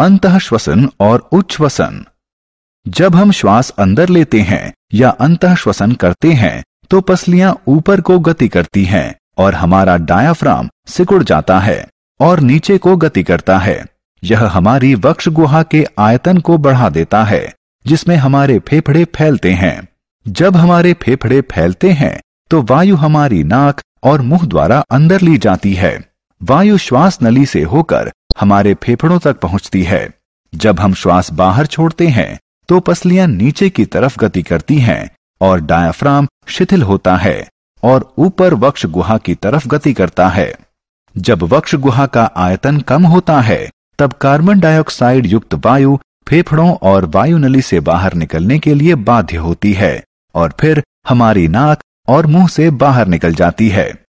अंत श्वसन और उच्छ्वसन जब हम श्वास अंदर लेते हैं या अंत श्वसन करते हैं तो पसलियां ऊपर को गति करती हैं और हमारा डायाफ्राम सिकुड़ जाता है और नीचे को गति करता है यह हमारी वक्ष गुहा के आयतन को बढ़ा देता है जिसमें हमारे फेफड़े फैलते हैं जब हमारे फेफड़े फैलते हैं तो वायु हमारी नाक और मुंह द्वारा अंदर ली जाती है वायु श्वास नली से होकर हमारे फेफड़ों तक पहुंचती है जब हम श्वास बाहर छोड़ते हैं तो पसलियां नीचे की तरफ गति करती हैं और डायाफ्राम शिथिल होता है और ऊपर वक्ष गुहा की तरफ गति करता है जब वक्ष गुहा का आयतन कम होता है तब कार्बन डाइऑक्साइड युक्त वायु फेफड़ों और वायु नली से बाहर निकलने के लिए बाध्य होती है और फिर हमारी नाक और मुंह से बाहर निकल जाती है